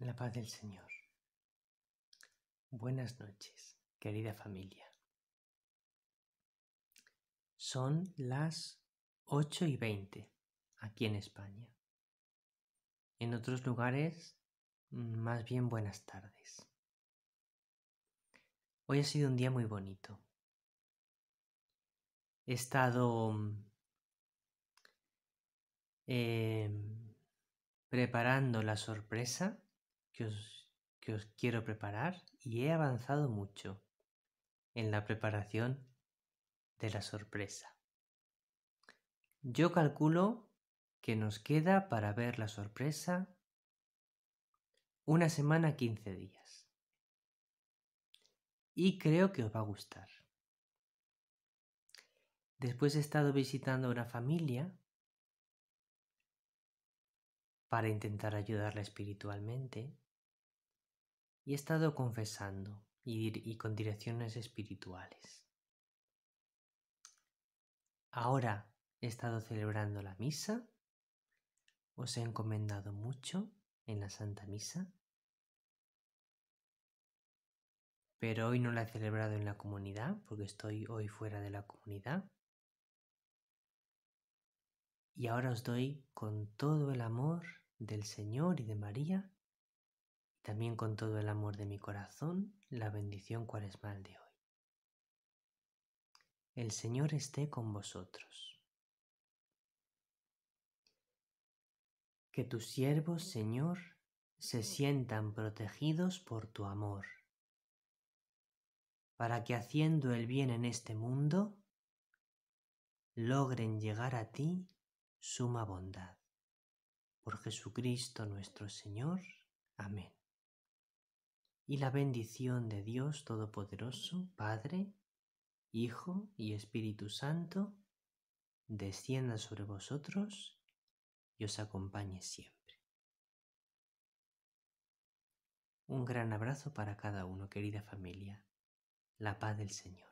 La paz del Señor. Buenas noches, querida familia. Son las 8 y 20 aquí en España. En otros lugares, más bien buenas tardes. Hoy ha sido un día muy bonito. He estado em, preparando la sorpresa que os, quiero preparar y he avanzado mucho en la preparación de la sorpresa. Yo calculo que nos queda para ver la sorpresa una semana 15 días. Y creo que os va a gustar. Después he estado visitando a una familia para intentar ayudarla espiritualmente y he estado confesando y, y con direcciones espirituales. Ahora he estado celebrando la misa, os he encomendado mucho en la Santa Misa, pero hoy no la he celebrado en la comunidad porque estoy hoy fuera de la comunidad. Y ahora os doy con todo el amor del Señor y de María también con todo el amor de mi corazón, la bendición cuaresmal de hoy. El Señor esté con vosotros. Que tus siervos, Señor, se sientan protegidos por tu amor, para que haciendo el bien en este mundo, logren llegar a ti suma bondad. Por Jesucristo nuestro Señor. Amén y la bendición de Dios Todopoderoso, Padre, Hijo y Espíritu Santo, descienda sobre vosotros y os acompañe siempre. Un gran abrazo para cada uno, querida familia. La paz del Señor.